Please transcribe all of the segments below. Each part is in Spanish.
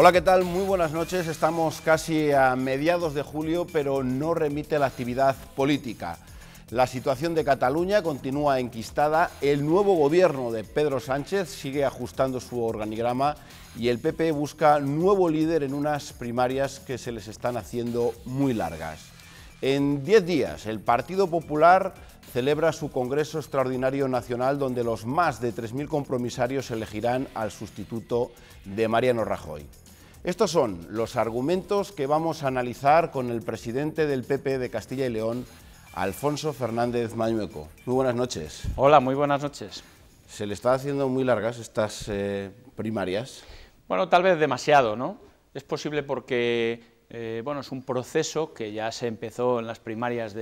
Hola, ¿qué tal? Muy buenas noches. Estamos casi a mediados de julio, pero no remite la actividad política. La situación de Cataluña continúa enquistada, el nuevo gobierno de Pedro Sánchez sigue ajustando su organigrama y el PP busca nuevo líder en unas primarias que se les están haciendo muy largas. En 10 días, el Partido Popular celebra su Congreso Extraordinario Nacional donde los más de 3.000 compromisarios elegirán al sustituto de Mariano Rajoy. Estos son los argumentos que vamos a analizar con el presidente del PP de Castilla y León, Alfonso Fernández Mañueco. Muy buenas noches. Hola, muy buenas noches. ¿Se le están haciendo muy largas estas eh, primarias? Bueno, tal vez demasiado, ¿no? Es posible porque eh, bueno, es un proceso que ya se empezó en las primarias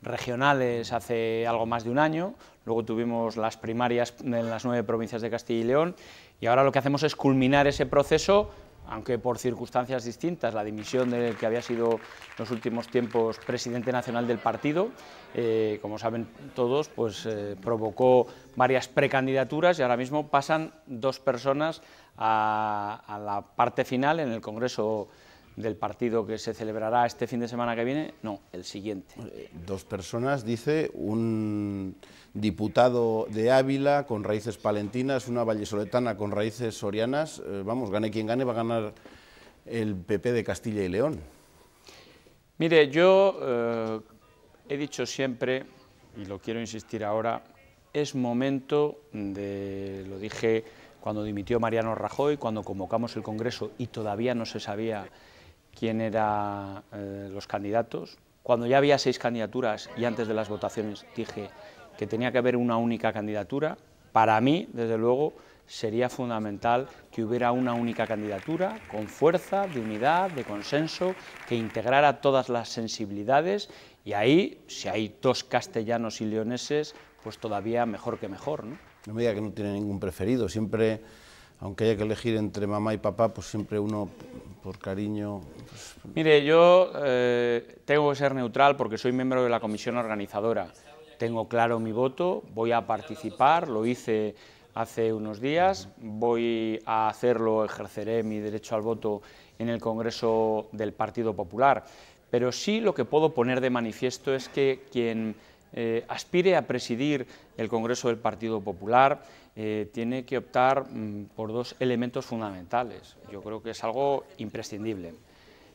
regionales hace algo más de un año, luego tuvimos las primarias en las nueve provincias de Castilla y León, y ahora lo que hacemos es culminar ese proceso aunque por circunstancias distintas, la dimisión del que había sido en los últimos tiempos presidente nacional del partido, eh, como saben todos, pues eh, provocó varias precandidaturas y ahora mismo pasan dos personas a la parte final en el Congreso del partido que se celebrará este fin de semana que viene, no, el siguiente. Eh, dos personas, dice, un diputado de Ávila con raíces palentinas, una vallesoletana con raíces sorianas, eh, vamos, gane quien gane, va a ganar el PP de Castilla y León. Mire, yo eh, he dicho siempre, y lo quiero insistir ahora, es momento de, lo dije cuando dimitió Mariano Rajoy, cuando convocamos el Congreso y todavía no se sabía quién eran eh, los candidatos. Cuando ya había seis candidaturas y antes de las votaciones dije que tenía que haber una única candidatura, para mí, desde luego, sería fundamental que hubiera una única candidatura con fuerza, de unidad, de consenso, que integrara todas las sensibilidades y ahí, si hay dos castellanos y leoneses, pues todavía mejor que mejor. ¿no? no me diga que no tiene ningún preferido, siempre aunque haya que elegir entre mamá y papá, pues siempre uno, por cariño... Pues, Mire, yo eh, tengo que ser neutral porque soy miembro de la comisión organizadora. Tengo claro mi voto, voy a participar, lo hice hace unos días, voy a hacerlo, ejerceré mi derecho al voto en el Congreso del Partido Popular. Pero sí lo que puedo poner de manifiesto es que quien eh, aspire a presidir el Congreso del Partido Popular, eh, tiene que optar mm, por dos elementos fundamentales. Yo creo que es algo imprescindible.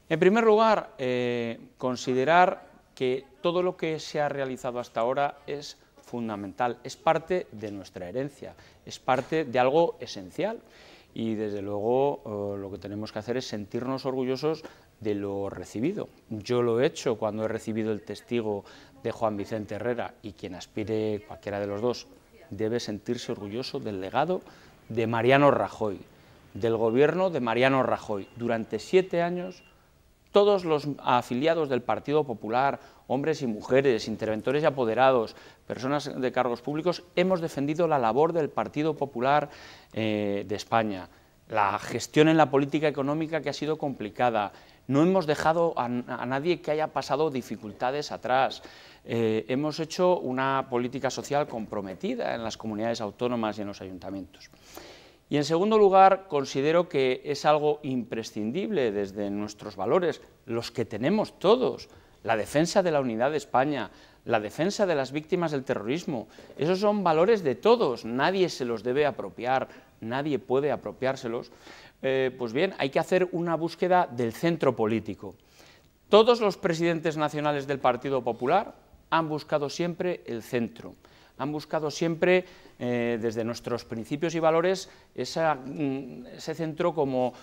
En primer lugar, eh, considerar que todo lo que se ha realizado hasta ahora es fundamental, es parte de nuestra herencia, es parte de algo esencial y desde luego lo que tenemos que hacer es sentirnos orgullosos de lo recibido. Yo lo he hecho cuando he recibido el testigo de Juan Vicente Herrera y quien aspire, cualquiera de los dos, debe sentirse orgulloso del legado de Mariano Rajoy, del gobierno de Mariano Rajoy. Durante siete años, todos los afiliados del Partido Popular, hombres y mujeres, interventores y apoderados, personas de cargos públicos, hemos defendido la labor del Partido Popular eh, de España, la gestión en la política económica que ha sido complicada, no hemos dejado a, nadie que haya pasado dificultades atrás. Eh, hemos hecho una política social comprometida en las comunidades autónomas y en los ayuntamientos. Y en segundo lugar, considero que es algo imprescindible desde nuestros valores, los que tenemos todos, la defensa de la unidad de España, la defensa de las víctimas del terrorismo, esos son valores de todos, nadie se los debe apropiar, nadie puede apropiárselos, eh, pues bien, hay que hacer una búsqueda del centro político. Todos los presidentes nacionales del Partido Popular han buscado siempre el centro, han buscado siempre eh, desde nuestros principios y valores mm, ese centro como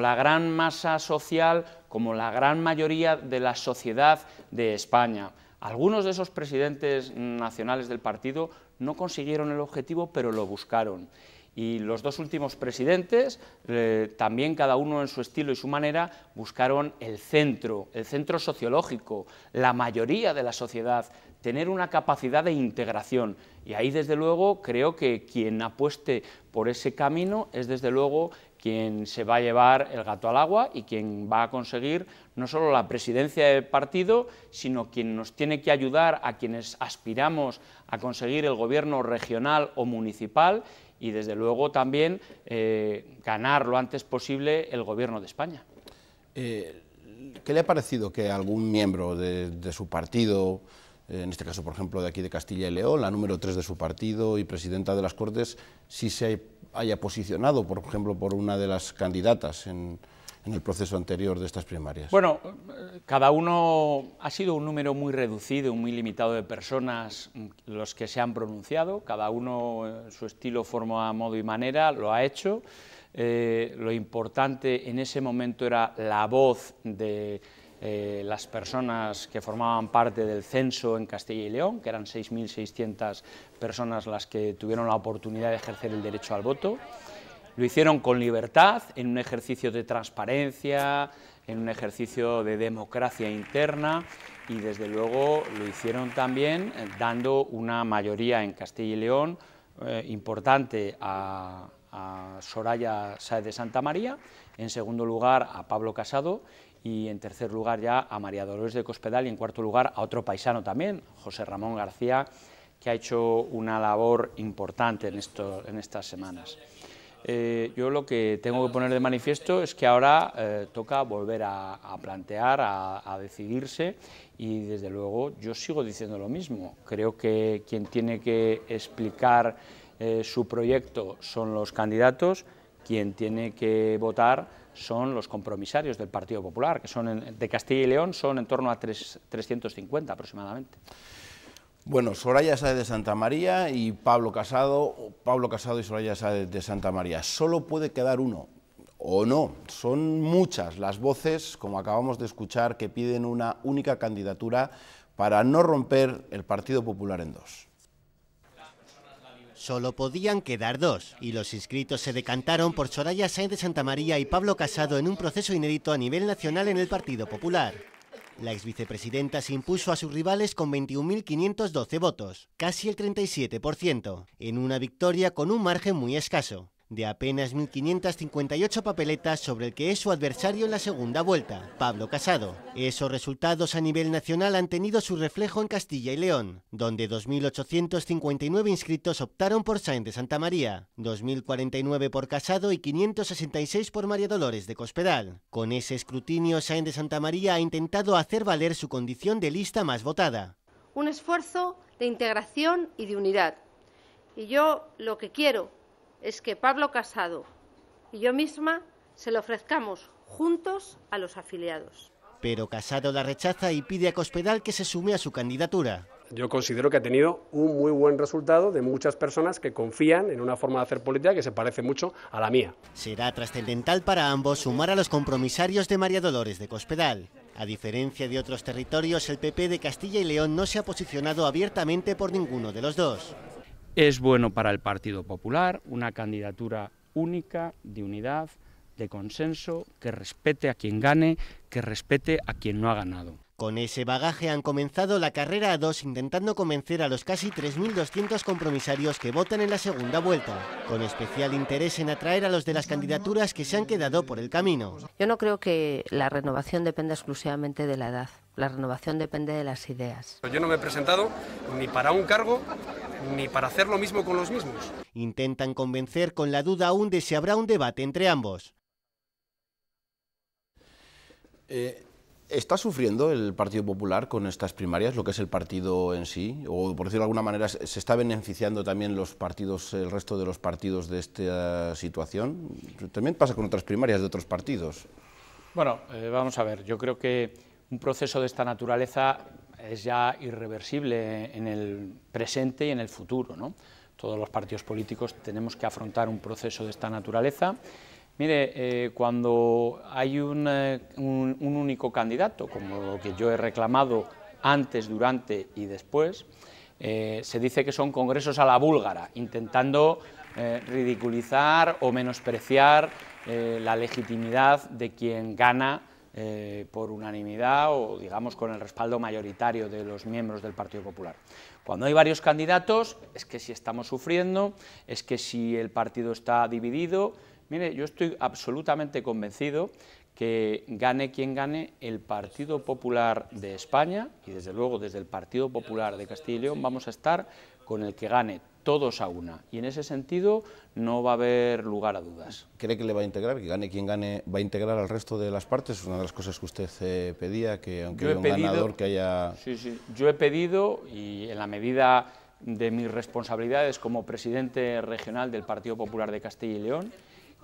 la gran masa social, como la gran mayoría de la sociedad de España. Algunos de esos presidentes mm, nacionales del partido no consiguieron el objetivo, pero lo buscaron y los dos últimos presidentes, eh, también cada uno en su estilo y su manera, buscaron el centro, el centro sociológico, la mayoría de la sociedad, tener una capacidad de integración. Y ahí, desde luego, creo que quien apueste por ese camino es, desde luego, quien se va a llevar el gato al agua y quien va a conseguir no solo la presidencia del partido, sino quien nos tiene que ayudar a quienes aspiramos a conseguir el gobierno regional o municipal y desde luego también eh, ganar lo antes posible el gobierno de España. Eh, ¿Qué le ha parecido que algún miembro de, su partido, eh, en este caso por ejemplo de aquí de Castilla y León, la número tres de su partido y presidenta de las Cortes, si se haya posicionado por ejemplo por una de las candidatas en, en el proceso anterior de estas primarias? Bueno, cada uno ha sido un número muy reducido, muy limitado de personas mm, los que se han pronunciado, cada uno eh, su estilo, forma, modo y manera lo ha hecho. Eh, lo importante en ese momento era la voz de eh, las personas que formaban parte del censo en Castilla y León, que eran 6.600 personas las que tuvieron la oportunidad de ejercer el derecho al voto. Lo hicieron con libertad, en un ejercicio de transparencia, en un ejercicio de democracia interna y desde luego lo hicieron también eh, dando una mayoría en Castilla y León eh, importante a, Soraya Saez de Santa María, en segundo lugar a Pablo Casado y en tercer lugar ya a María Dolores de Cospedal y en cuarto lugar a otro paisano también, José Ramón García, que ha hecho una labor importante en estas semanas. Eh, yo lo que tengo que poner de manifiesto es que ahora eh, toca volver a, plantear, a, decidirse y desde luego yo sigo diciendo lo mismo. Creo que quien tiene que explicar eh, su proyecto son los candidatos, quien tiene que votar son los compromisarios del Partido Popular, que son de Castilla y León son en torno a 350 aproximadamente. Bueno, Soraya Sáez de Santa María y Pablo Casado, Pablo Casado y Soraya Sáez de Santa María. Solo puede quedar uno, o no. Son muchas las voces, como acabamos de escuchar, que piden una única candidatura para no romper el Partido Popular en dos. Solo podían quedar dos, y los inscritos se decantaron por Soraya Sáenz de Santa María y Pablo Casado en un proceso inédito a nivel nacional en el Partido Popular. La ex vicepresidenta se impuso a sus rivales con 21.512 votos, casi el 37%, en una victoria con un margen muy escaso de apenas 1.558 papeletas sobre el que es su adversario en la segunda vuelta, Pablo Casado. Esos resultados a nivel nacional han tenido su reflejo en Castilla y León, donde 2.859 inscritos optaron por Sainz de Santa María, 2.049 por Casado y 566 por María Dolores de Cospedal. Con ese escrutinio, Sainz de Santa María ha intentado hacer valer su condición de lista más votada. Un esfuerzo de integración y de unidad. Y yo lo que quiero es que Pablo Casado y yo misma se lo ofrezcamos juntos a los afiliados. Pero Casado la rechaza y pide a Cospedal que se sume a su candidatura. Yo considero que ha tenido un muy buen resultado de muchas personas que confían en una forma de hacer política que se parece mucho a la mía. Será trascendental para ambos sumar a los compromisarios de María Dolores de Cospedal. A diferencia de otros territorios, el PP de Castilla y León no se ha posicionado abiertamente por ninguno de los dos. Es bueno para el Partido Popular una candidatura única, de unidad, de consenso, que respete a quien gane, que respete a quien no ha ganado. Con ese bagaje han comenzado la carrera a dos intentando convencer a los casi 3.200 compromisarios que votan en la segunda vuelta, con especial interés en atraer a los de las candidaturas que se han quedado por el camino. Yo no creo que la renovación dependa exclusivamente de la edad. La renovación depende de las ideas. Yo no me he presentado ni para un cargo ni para hacer lo mismo con los mismos. Intentan convencer con la duda aún de si habrá un debate entre ambos. Eh, ¿Está sufriendo el Partido Popular con estas primarias, lo que es el partido en sí? O, por decirlo de alguna manera, ¿se está beneficiando también los partidos, el resto de los partidos de esta situación? También pasa con otras primarias de otros partidos. Bueno, eh, vamos a ver, yo creo que un proceso de esta naturaleza es ya irreversible en el presente y en el futuro. Todos los partidos políticos tenemos que afrontar un proceso de esta naturaleza. Mire, eh, cuando hay eh, un, único candidato, como lo que yo he reclamado antes, durante y después, eh, se dice que son congresos a la búlgara, intentando ridiculizar o menospreciar la legitimidad de quien gana eh, por unanimidad o, digamos, con el respaldo mayoritario de los miembros del Partido Popular. Cuando hay varios candidatos, es que si estamos sufriendo, es que si el partido está dividido, mire, yo estoy absolutamente convencido que gane quien gane, el Partido Popular de España, y desde luego desde el Partido Popular de Castilla y León, vamos a estar con el que gane todos a una. Y en ese sentido no va a haber lugar a dudas. ¿Cree que le va a integrar, que gane quien gane, va a integrar al resto de las partes? Es una de las cosas que usted eh, pedía, que aunque un ganador que haya... Sí, sí, yo he pedido y en la medida de mis responsabilidades como presidente regional del Partido Popular de Castilla y León,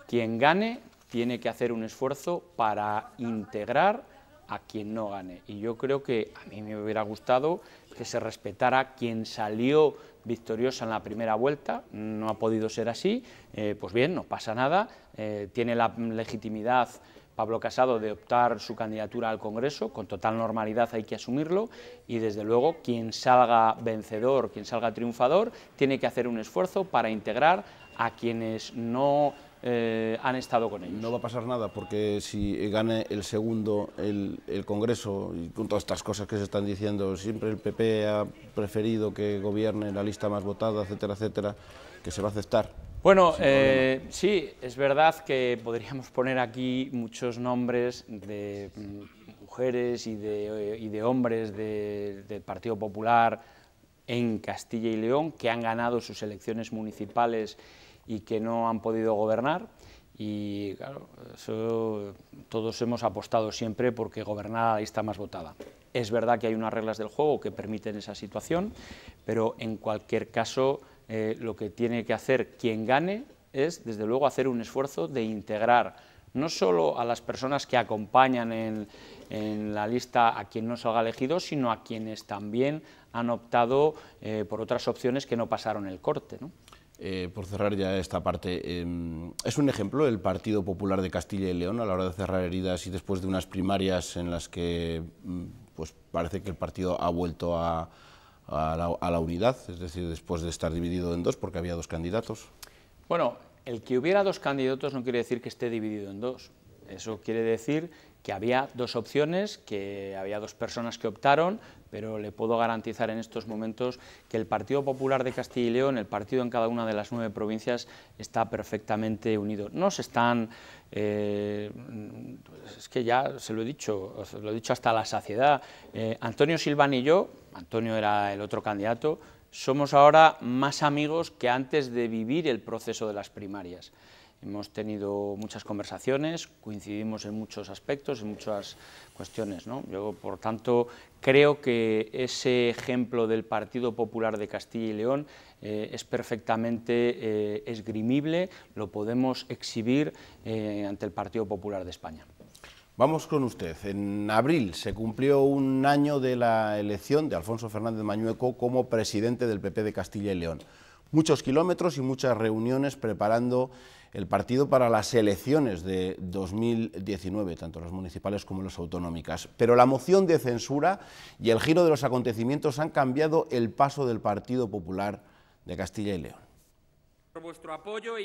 quien gane tiene que hacer un esfuerzo para integrar a quien no gane. Y yo creo que a mí me hubiera gustado que se respetara quien salió victoriosa en la primera vuelta, no ha podido ser así, eh, pues bien, no pasa nada, eh, tiene la legitimidad Pablo Casado de optar su candidatura al Congreso, con total normalidad hay que asumirlo, y desde luego quien salga vencedor, quien salga triunfador, tiene que hacer un esfuerzo para integrar a quienes no eh, han estado con ellos. No va a pasar nada porque si gane el segundo el, Congreso y con todas estas cosas que se están diciendo, siempre el PP ha preferido que gobierne la lista más votada, etcétera, etcétera, que se va a aceptar. Bueno, eh, sí, es verdad que podríamos poner aquí muchos nombres de mm, mujeres y de, eh, hombres del Partido Popular en Castilla y León que han ganado sus elecciones municipales y que no han podido gobernar y claro, todos hemos apostado siempre porque gobernar a la más votada. Es verdad que hay unas reglas del juego que permiten esa situación, pero en cualquier caso eh, lo que tiene que hacer quien gane es desde luego hacer un esfuerzo de integrar no solo a las personas que acompañan en, la lista a quien no haga elegido, sino a quienes también han optado eh, por otras opciones que no pasaron el corte. Eh, por cerrar ya esta parte, em, ¿es un ejemplo el Partido Popular de Castilla y León a la hora de cerrar heridas y después de unas primarias en las que mm, pues, parece que el partido ha vuelto a la unidad, es decir, después de estar dividido en dos porque había dos candidatos? Bueno, el que hubiera dos candidatos no quiere decir que esté dividido en dos. Eso quiere decir que había dos opciones, que había dos personas que optaron, pero le puedo garantizar en estos momentos que el Partido Popular de Castilla y León, el partido en cada una de las nueve provincias, está perfectamente unido. No se están, eh, pues es que ya se lo he dicho, lo he dicho hasta la saciedad. Eh, Antonio Silván y yo, Antonio era el otro candidato, somos ahora más amigos que antes de vivir el proceso de las primarias. Hemos tenido muchas conversaciones, coincidimos en muchos aspectos, en muchas cuestiones. ¿no? Yo, por tanto, creo que ese ejemplo del Partido Popular de Castilla y León eh, es perfectamente eh, esgrimible, lo podemos exhibir eh, ante el Partido Popular de España. Vamos con usted. En abril se cumplió un año de la elección de Alfonso Fernández Mañueco como presidente del PP de Castilla y León. Muchos kilómetros y muchas reuniones preparando el partido para las elecciones de 2019, tanto las municipales como las autonómicas. Pero la moción de censura y el giro de los acontecimientos han cambiado el paso del Partido Popular de Castilla y León. E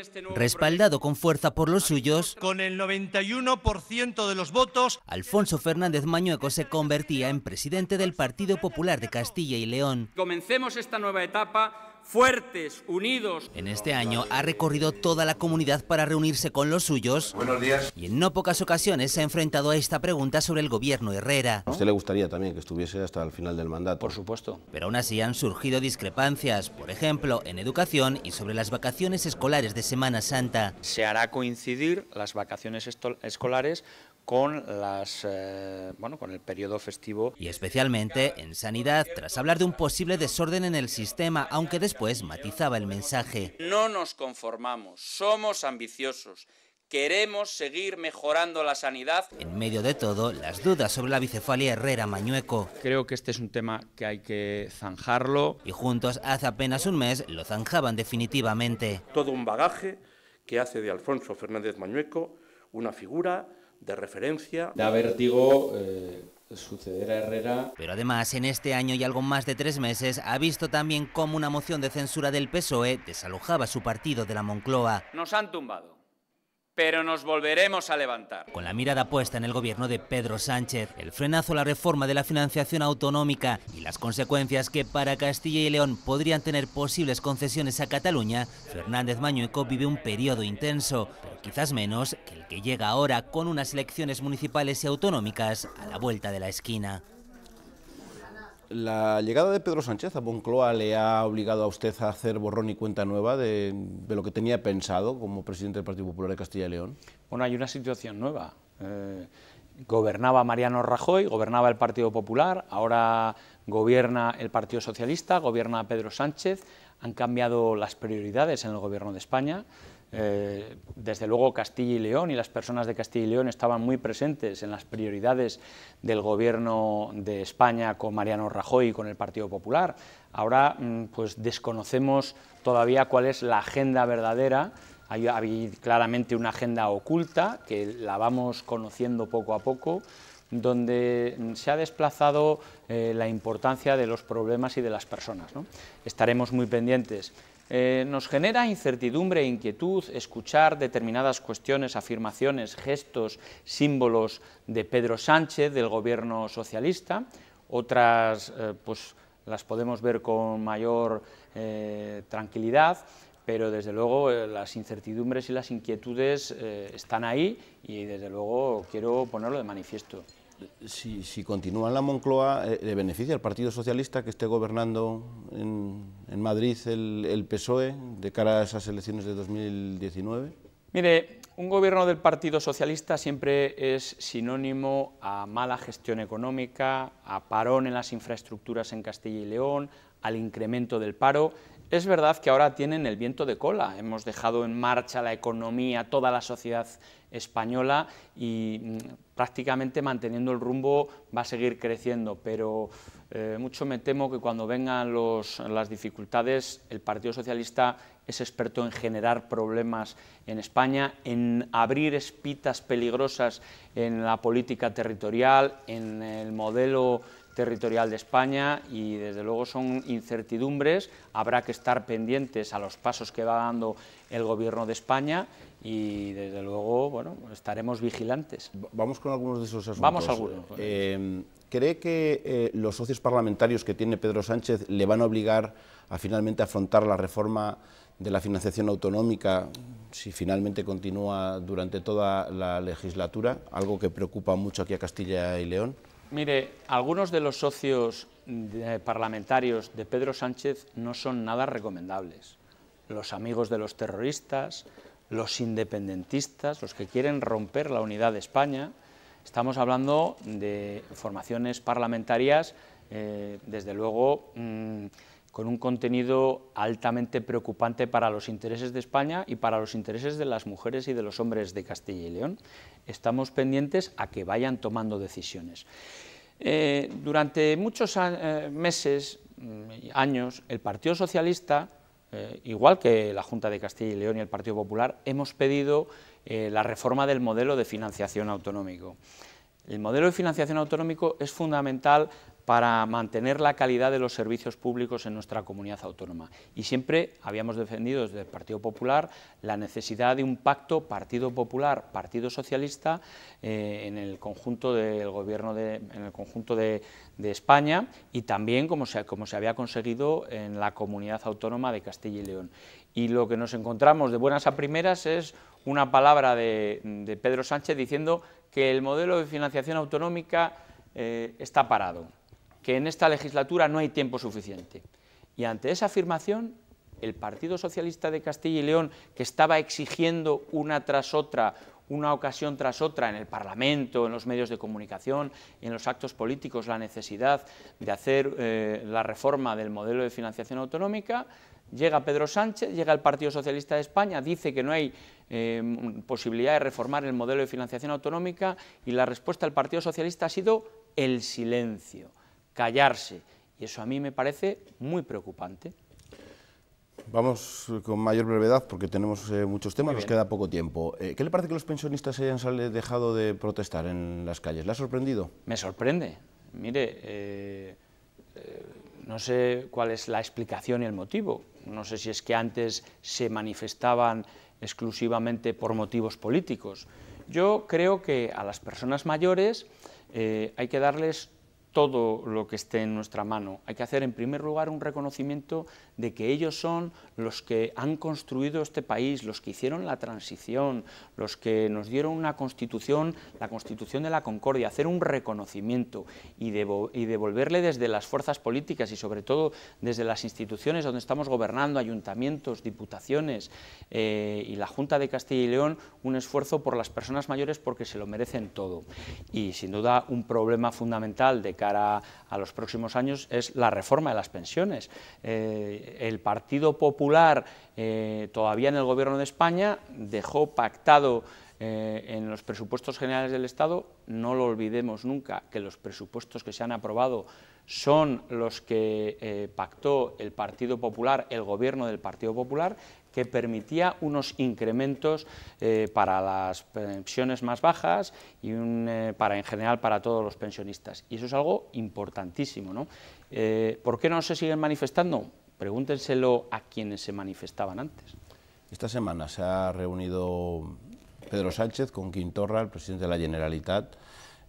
este Respaldado con fuerza por los suyos, con el 91% de los votos, Alfonso Fernández Mañueco se convertía en presidente del Partido Popular de Castilla y León. Comencemos esta nueva etapa fuertes, unidos. En este año ha recorrido toda la comunidad para reunirse con los suyos. Buenos días. Y en no pocas ocasiones se ha enfrentado a esta pregunta sobre el gobierno Herrera. A usted le gustaría también que estuviese hasta el final del mandato. Por supuesto. Pero aún así han surgido discrepancias, por ejemplo, en educación y sobre las vacaciones escolares de Semana Santa. Se hará coincidir las vacaciones escolares con, las, eh, bueno, con el periodo festivo. Y especialmente en sanidad, tras hablar de un posible desorden en el sistema, aunque después matizaba el mensaje. No nos conformamos, somos ambiciosos. Queremos seguir mejorando la sanidad. En medio de todo, las dudas sobre la bicefalia Herrera Mañueco. Creo que este es un tema que hay que zanjarlo. Y juntos, hace apenas un mes, lo zanjaban definitivamente. Todo un bagaje que hace de Alfonso Fernández Mañueco una figura de referencia. Da vértigo eh, suceder a Herrera. Pero además, en este año y algo más de tres meses, ha visto también cómo una moción de censura del PSOE desalojaba su partido de la Moncloa. Nos han tumbado. Pero nos volveremos a levantar. Con la mirada puesta en el gobierno de Pedro Sánchez, el frenazo a la reforma de la financiación autonómica y las consecuencias que para Castilla y León podrían tener posibles concesiones a Cataluña, Fernández Mañueco vive un periodo intenso, quizás menos que el que llega ahora con unas elecciones municipales y autonómicas a la vuelta de la esquina. La llegada de Pedro Sánchez a Boncloa le ha obligado a usted a hacer borrón y cuenta nueva de, lo que tenía pensado como presidente del Partido Popular de Castilla y León. Bueno, hay una situación nueva. Eh, gobernaba Mariano Rajoy, gobernaba el Partido Popular, ahora gobierna el Partido Socialista, gobierna Pedro Sánchez, han cambiado las prioridades en el Gobierno de España. Eh, desde luego Castilla y León y las personas de Castilla y León estaban muy presentes en las prioridades del gobierno de España con Mariano Rajoy y con el Partido Popular. Ahora mm, pues desconocemos todavía cuál es la agenda verdadera hay, claramente una agenda oculta que la vamos conociendo poco a poco, donde se ha desplazado eh, la importancia de los problemas y de las personas. Estaremos muy pendientes eh, nos genera incertidumbre e inquietud escuchar determinadas cuestiones, afirmaciones, gestos, símbolos de Pedro Sánchez, del gobierno socialista. Otras eh, pues, las podemos ver con mayor eh, tranquilidad, pero desde luego las incertidumbres y las inquietudes están ahí y desde luego quiero ponerlo de manifiesto si, continúa en la Moncloa, eh, le beneficia al Partido Socialista que esté gobernando en, Madrid el, el, PSOE de cara a esas elecciones de 2019? Mire, un gobierno del Partido Socialista siempre es sinónimo a mala gestión económica, a parón en las infraestructuras en Castilla y León, al incremento del paro. Es verdad que ahora tienen el viento de cola, hemos dejado en marcha la economía, toda la sociedad española y mm, prácticamente manteniendo el rumbo va a seguir creciendo, pero eh, mucho me temo que cuando vengan las dificultades el Partido Socialista es experto en generar problemas en España, en abrir espitas peligrosas en la política territorial, en el modelo territorial de España y desde luego son incertidumbres, habrá que estar pendientes a los pasos que va dando el gobierno de España y desde luego bueno, estaremos vigilantes. Vamos con algunos de esos asuntos. Vamos algunos. Eh, ¿Cree que eh, los socios parlamentarios que tiene Pedro Sánchez le van a obligar a finalmente afrontar la reforma de la financiación autonómica si finalmente continúa durante toda la legislatura, algo que preocupa mucho aquí a Castilla y León? Mire, algunos de los socios parlamentarios de Pedro Sánchez no son nada recomendables. Los amigos de los terroristas, los independentistas, los que quieren romper la unidad de España. Estamos hablando de formaciones parlamentarias, eh, desde luego, mm, con un contenido altamente preocupante para los intereses de España y para los intereses de las mujeres y de los hombres de Castilla y León. Estamos pendientes a que vayan tomando decisiones. Eh, durante muchos eh, meses meses, mm, años, el Partido Socialista, eh, igual que la Junta de Castilla y León y el Partido Popular, hemos pedido la reforma del modelo de financiación autonómico. El modelo de financiación autonómico es fundamental para mantener la calidad de los servicios públicos en nuestra comunidad autónoma. Y siempre habíamos defendido desde el Partido Popular la necesidad de un pacto Partido Popular, Partido Socialista eh, en el conjunto del gobierno de, en el conjunto de, España y también como se, como se había conseguido en la comunidad autónoma de Castilla y León. Y lo que nos encontramos de buenas a primeras es una palabra de, Pedro Sánchez diciendo que el modelo de financiación autonómica eh, está parado que en esta legislatura no hay tiempo suficiente. Y ante esa afirmación, el Partido Socialista de Castilla y León, que estaba exigiendo una tras otra, una ocasión tras otra en el Parlamento, en los medios de comunicación, en los actos políticos, la necesidad de hacer eh, la reforma del modelo de financiación autonómica, llega Pedro Sánchez, llega el Partido Socialista de España, dice que no hay eh, posibilidad de reformar el modelo de financiación autonómica y la respuesta del Partido Socialista ha sido el silencio callarse. Y eso a mí me parece muy preocupante. Vamos con mayor brevedad porque tenemos eh, muchos temas, nos queda poco tiempo. Eh, ¿Qué le parece que los pensionistas hayan dejado de protestar en las calles? ¿Le ha sorprendido? Me sorprende. Mire, eh, no sé cuál es la explicación y el motivo. No sé si es que antes se manifestaban exclusivamente por motivos políticos. Yo creo que a las personas mayores hay que darles todo lo que esté en nuestra mano. Hay que hacer, en primer lugar, un reconocimiento de que ellos son los que han construido este país, los que hicieron la transición, los que nos dieron una constitución, la constitución de la concordia, hacer un reconocimiento y, devolverle desde las fuerzas políticas y sobre todo desde las instituciones donde estamos gobernando, ayuntamientos, diputaciones eh, y la Junta de Castilla y León, un esfuerzo por las personas mayores porque se lo merecen todo. Y sin duda un problema fundamental de cara a los próximos años es la reforma de las pensiones. Eh, el Partido Popular, eh, todavía en el Gobierno de España, dejó pactado eh, en los presupuestos generales del Estado, no lo olvidemos nunca, que los presupuestos que se han aprobado son los que eh, pactó el Partido Popular, el Gobierno del Partido Popular, que permitía unos incrementos para las pensiones más bajas y para en general para todos los pensionistas. Y eso es algo importantísimo. ¿no? ¿Por qué no se siguen manifestando? Pregúntenselo a quienes se manifestaban antes. Esta semana se ha reunido Pedro Sánchez con Quintorra, el presidente de la Generalitat.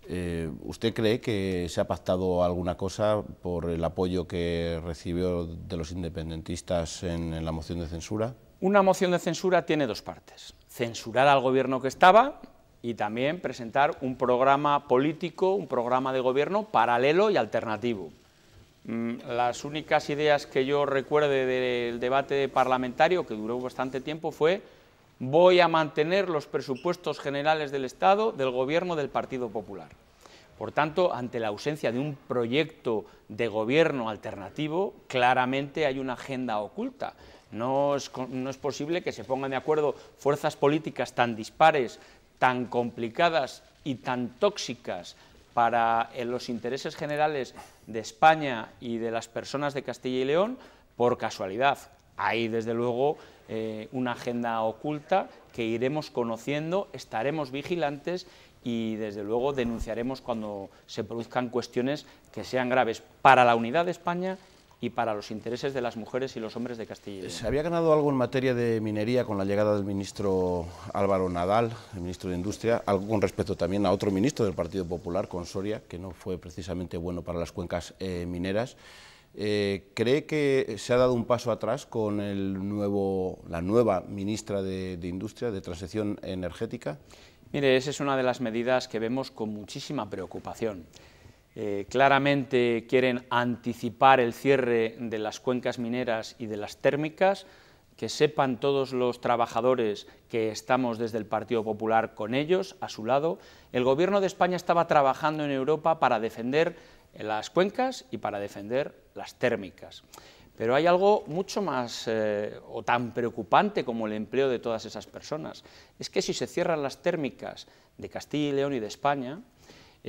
Eh, ¿Usted cree que se ha pactado alguna cosa por el apoyo que recibió de los independentistas en la moción de censura? Una moción de censura tiene dos partes. Censurar al gobierno que estaba y también presentar un programa político, un programa de gobierno paralelo y alternativo. Mm, las únicas ideas que yo recuerde del debate parlamentario, que duró bastante tiempo, fue voy a mantener los presupuestos generales del Estado del Gobierno del Partido Popular. Por tanto, ante la ausencia de un proyecto de gobierno alternativo, claramente hay una agenda oculta. No es, no es posible que se pongan de acuerdo fuerzas políticas tan dispares, tan complicadas y tan tóxicas para los intereses generales de España y de las personas de Castilla y León por casualidad. Hay, desde luego, eh, una agenda oculta que iremos conociendo, estaremos vigilantes y, desde luego, denunciaremos cuando se produzcan cuestiones que sean graves para la unidad de España y para los intereses de las mujeres y los hombres de Castilla y León. ¿Se había ganado algo en materia de minería con la llegada del ministro Álvaro Nadal, el ministro de Industria? Algo con respecto también a otro ministro del Partido Popular, con Soria, que no fue precisamente bueno para las cuencas eh, mineras. Eh, ¿Cree que se ha dado un paso atrás con el nuevo, la nueva ministra de, de Industria, de Transición Energética? Mire, esa es una de las medidas que vemos con muchísima preocupación. Eh, claramente quieren anticipar el cierre de las cuencas mineras y de las térmicas, que sepan todos los trabajadores que estamos desde el Partido Popular con ellos, a su lado. El Gobierno de España estaba trabajando en Europa para defender las cuencas y para defender las térmicas. Pero hay algo mucho más eh, o tan preocupante como el empleo de todas esas personas. Es que si se cierran las térmicas de Castilla y León y de España,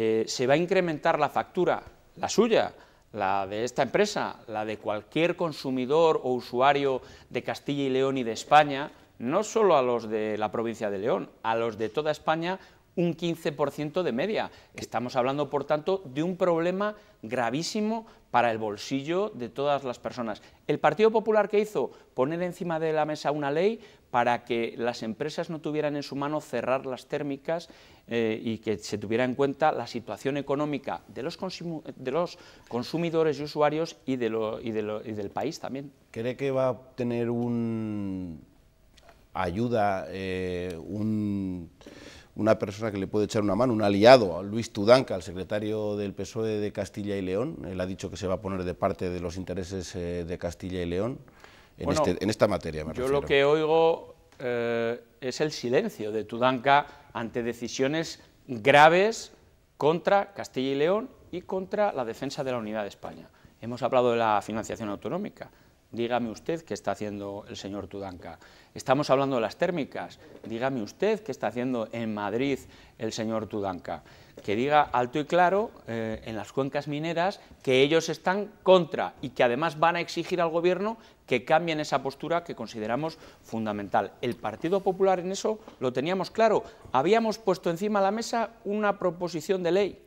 eh, se va a incrementar la factura, la suya, la de esta empresa, la de cualquier consumidor o usuario de Castilla y León y de España, no solo a los de la provincia de León, a los de toda España un 15% de media. Estamos hablando, por tanto, de un problema gravísimo para el bolsillo de todas las personas. El Partido Popular que hizo poner encima de la mesa una ley para que las empresas no tuvieran en su mano cerrar las térmicas eh, y que se tuviera en cuenta la situación económica de los, de los consumidores y usuarios y, de del país también. ¿Cree que va a tener un ayuda, eh, una persona que le puede echar una mano, un aliado, Luis Tudanca, el secretario del PSOE de Castilla y León. Él ha dicho que se va a poner de parte de los intereses eh, de Castilla y León este, en, esta materia. Me yo lo que oigo eh, es el silencio de Tudanca ante decisiones graves contra Castilla y León y contra la defensa de la unidad de España. Hemos hablado de la financiación autonómica. Dígame usted qué está haciendo el señor Tudanca. Estamos hablando de las térmicas. Dígame usted qué está haciendo en Madrid el señor Tudanca. Que diga alto y claro eh, en las cuencas mineras que ellos están contra y que además van a exigir al gobierno que cambien esa postura que consideramos fundamental. El Partido Popular en eso lo teníamos claro. Habíamos puesto encima de la mesa una proposición de ley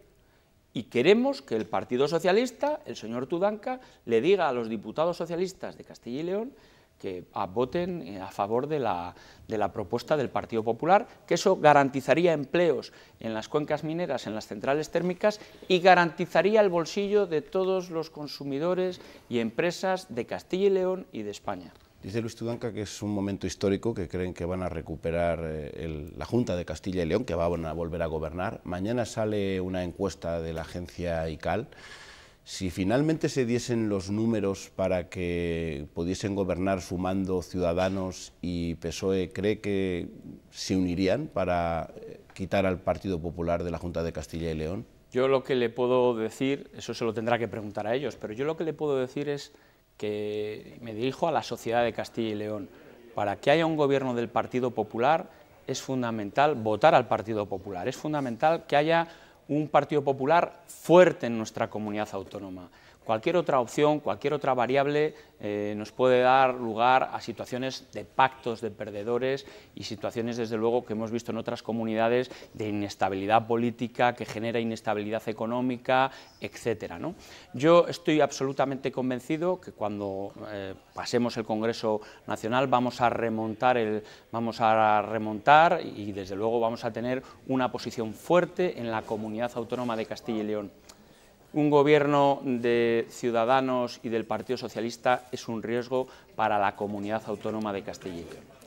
y queremos que el Partido Socialista, el señor Tudanca, le diga a los diputados socialistas de Castilla y León que voten eh, a favor de la, de la, propuesta del Partido Popular, que eso garantizaría empleos en las cuencas mineras, en las centrales térmicas y garantizaría el bolsillo de todos los consumidores y empresas de Castilla y León y de España. Dice Luis Tudanca que es un momento histórico, que creen que van a recuperar eh, la Junta de Castilla y León, que van a volver a gobernar. Mañana sale una encuesta de la agencia ICAL si finalmente se diesen los números para que pudiesen gobernar sumando Ciudadanos y PSOE, ¿cree que se unirían para eh, quitar al Partido Popular de la Junta de Castilla y León? Yo lo que le puedo decir, eso se lo tendrá que preguntar a ellos, pero yo lo que le puedo decir es que me dirijo a la sociedad de Castilla y León. Para que haya un gobierno del Partido Popular es fundamental votar al Partido Popular, es fundamental que haya un Partido Popular fuerte en nuestra comunidad autónoma. Cualquier otra opción, cualquier otra variable eh, nos puede dar lugar a situaciones de pactos de perdedores y situaciones, desde luego, que hemos visto en otras comunidades de inestabilidad política que genera inestabilidad económica, etc. Yo estoy absolutamente convencido que cuando eh, pasemos el Congreso Nacional vamos a remontar, el, vamos a remontar y, desde luego, vamos a tener una posición fuerte en la comunidad autónoma de Castilla y León. Un gobierno de Ciudadanos y del Partido Socialista es un riesgo para la comunidad autónoma de Castilla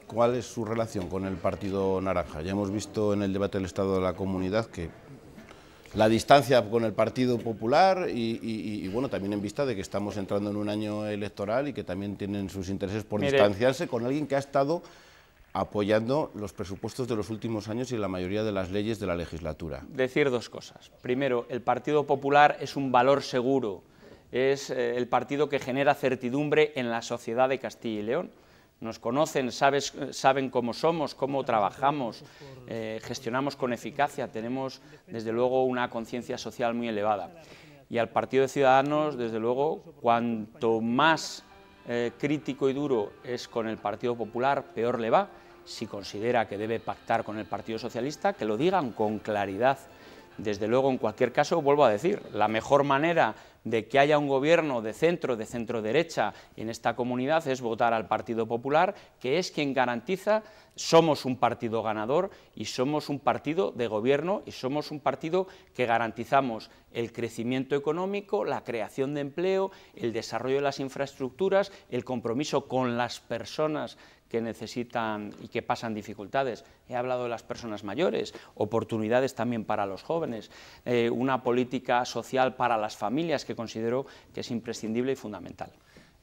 ¿Cuál es su relación con el Partido Naranja? Ya hemos visto en el debate del Estado de la Comunidad que la distancia con el Partido Popular y, bueno, también en vista de que estamos entrando en un año electoral y que también tienen sus intereses por distanciarse con alguien que ha estado apoyando los presupuestos de los últimos años y la mayoría de las leyes de la legislatura. Decir dos cosas. Primero, el Partido Popular es un valor seguro, es eh, el partido que genera certidumbre en la sociedad de Castilla y León. Nos conocen, sabes, saben cómo somos, cómo trabajamos, eh, gestionamos con eficacia, tenemos desde luego una conciencia social muy elevada. Y al Partido de Ciudadanos, desde luego, cuanto más eh, crítico y duro es con el Partido Popular, peor le va si considera que debe pactar con el Partido Socialista, que lo digan con claridad. Desde luego, en cualquier caso, vuelvo a decir, la mejor manera de que haya un gobierno de centro, de centro derecha en esta comunidad es votar al Partido Popular, que es quien garantiza somos un partido ganador y somos un partido de gobierno y somos un partido que garantizamos el crecimiento económico, la creación de empleo, el desarrollo de las infraestructuras, el compromiso con las personas que necesitan y que pasan dificultades. He hablado de las personas mayores, oportunidades también para los jóvenes, eh, una política social para las familias que considero que es imprescindible y fundamental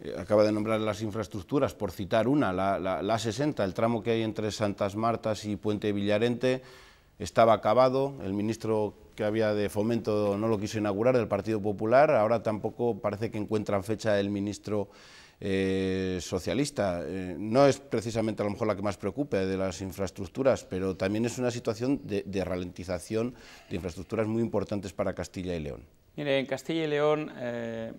eh, acaba de nombrar las infraestructuras, por citar una, la, 60, el tramo que hay entre Santas Martas y Puente Villarente, estaba acabado, el ministro que había de fomento no lo quiso inaugurar, del Partido Popular, ahora tampoco parece que encuentran fecha el ministro eh, socialista. Eh, no es precisamente a lo mejor la que más preocupe de las infraestructuras, pero también es una situación de, ralentización de infraestructuras muy importantes para Castilla y León. Mire, en Castilla y León eh,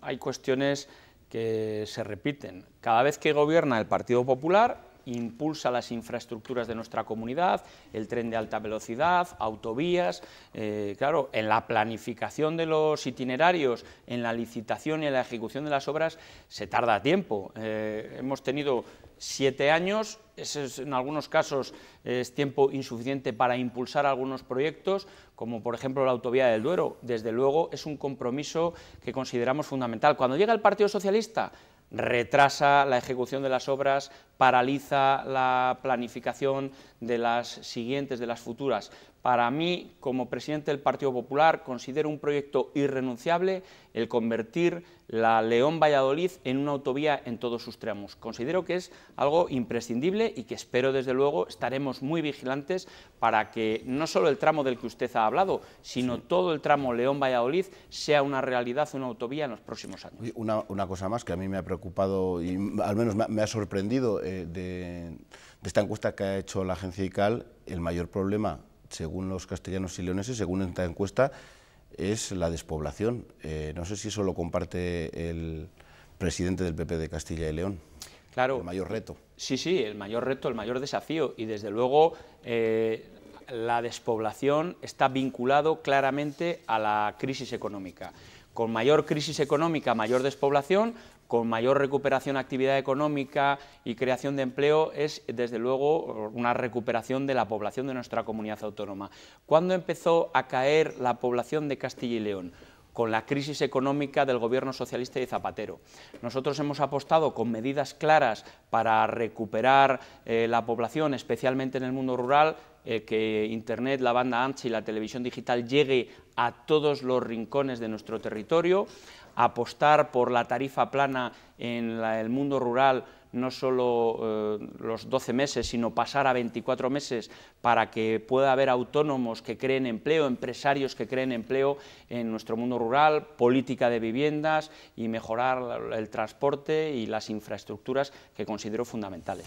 hay cuestiones que se repiten. Cada vez que gobierna el Partido Popular, impulsa las infraestructuras de nuestra comunidad, el tren de alta velocidad, autovías, eh, claro, en la planificación de los itinerarios, en la licitación y en la ejecución de las obras se tarda tiempo. Eh, hemos tenido siete años, en algunos casos es tiempo insuficiente para impulsar algunos proyectos, como por ejemplo la autovía del Duero. Desde luego es un compromiso que consideramos fundamental. Cuando llega el Partido Socialista, retrasa la ejecución de las obras, paraliza la planificación de las siguientes, de las futuras. Para mí, como presidente del Partido Popular, considero un proyecto irrenunciable el convertir la León Valladolid en una autovía en todos sus tramos. Considero que es algo imprescindible y que espero, desde luego, estaremos muy vigilantes para que no solo el tramo del que usted ha hablado, sino todo el tramo León-Valladolid sea una realidad, una autovía en los próximos años. Una, cosa más que a mí me ha preocupado y al menos me ha sorprendido eh, de, esta encuesta que ha hecho la agencia ICAL, el mayor problema, según los castellanos y leoneses, según esta encuesta, es la despoblación. Eh, no sé si eso lo comparte el presidente del PP de Castilla y León. Claro. El mayor reto. Sí, sí, el mayor reto, el mayor desafío. Y desde luego eh, la despoblación está vinculado claramente a la crisis económica con mayor crisis económica, mayor despoblación, con mayor recuperación de actividad económica y creación de empleo es, desde luego, una recuperación de la población de nuestra comunidad autónoma. ¿Cuándo empezó a caer la población de Castilla y León? con la crisis económica del gobierno socialista y Zapatero. Nosotros hemos apostado con medidas claras para recuperar eh, la población, especialmente en el mundo rural, eh, que Internet, la banda ancha y la televisión digital llegue a todos los rincones de nuestro territorio, apostar por la tarifa plana en el mundo rural no solo eh, los 12 meses, sino pasar a 24 meses para que pueda haber autónomos que creen empleo, empresarios que creen empleo en nuestro mundo rural, política de viviendas y mejorar el transporte y las infraestructuras que considero fundamentales.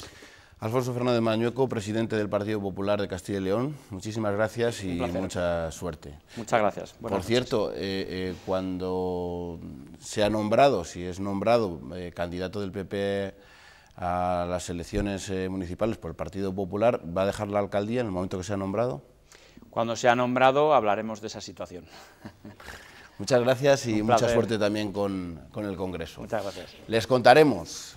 Alfonso Fernández Mañueco, presidente del Partido Popular de Castilla y León, muchísimas gracias y mucha suerte. Muchas gracias. Por cierto, eh, eh, cuando se ha nombrado, si es nombrado eh, candidato del PP a las elecciones municipales por el Partido Popular, ¿va a dejar la alcaldía en el momento que sea nombrado? Cuando sea nombrado hablaremos de esa situación. Muchas gracias y mucha suerte también con, con el Congreso. Muchas gracias. Les contaremos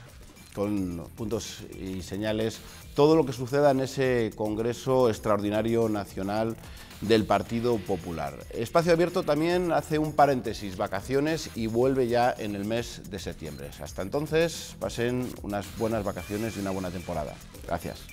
con puntos y señales todo lo que suceda en ese Congreso Extraordinario Nacional del Partido Popular. Espacio Abierto también hace un paréntesis, vacaciones y vuelve ya en el mes de septiembre. Hasta entonces, pasen unas buenas vacaciones y una buena temporada. Gracias.